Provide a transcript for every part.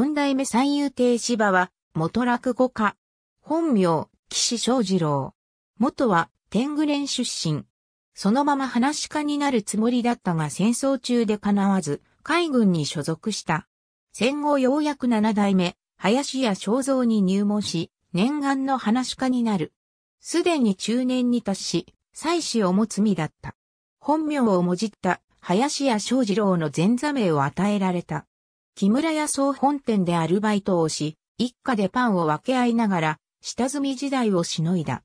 四代目三遊亭芝は、元落語家。本名、岸正二郎。元は、天狗連出身。そのまま話し家になるつもりだったが戦争中で叶わず、海軍に所属した。戦後ようやく七代目、林家正蔵に入門し、念願の話し家になる。すでに中年に達し、妻子を持つ身だった。本名をもじった林家正二郎の前座名を与えられた。木村屋総本店でアルバイトをし、一家でパンを分け合いながら、下積み時代をしのいだ。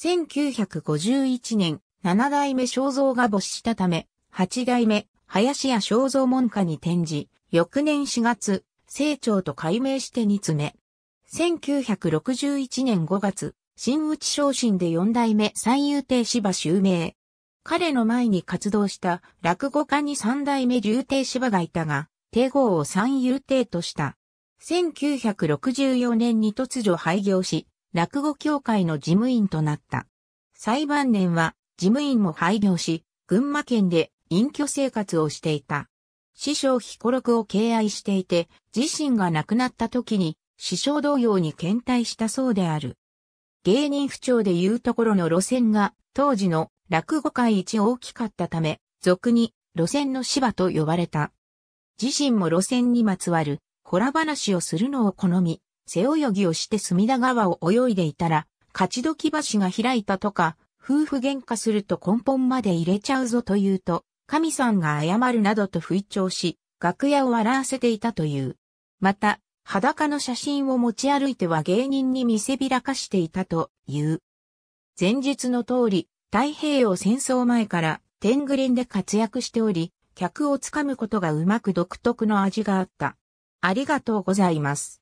1951年、七代目正蔵が没したため、八代目、林家正蔵門下に転じ、翌年4月、清張と改名して2つ目。1961年5月、新内昇進で四代目三遊亭芝襲名。彼の前に活動した落語家に三代目竜亭芝がいたが、帝号を三遊亭とした。1964年に突如廃業し、落語協会の事務員となった。裁判年は事務員も廃業し、群馬県で隠居生活をしていた。師匠彦六を敬愛していて、自身が亡くなった時に、師匠同様に検体したそうである。芸人不調でいうところの路線が、当時の落語界一大きかったため、俗に路線の芝と呼ばれた。自身も路線にまつわる、ほら話をするのを好み、背泳ぎをして隅田川を泳いでいたら、勝どき橋が開いたとか、夫婦喧嘩すると根本まで入れちゃうぞと言うと、神さんが謝るなどと吹聴し、楽屋を笑わせていたという。また、裸の写真を持ち歩いては芸人に見せびらかしていたという。前述の通り、太平洋戦争前から天狗連で活躍しており、客をつかむことがうまく独特の味があった。ありがとうございます。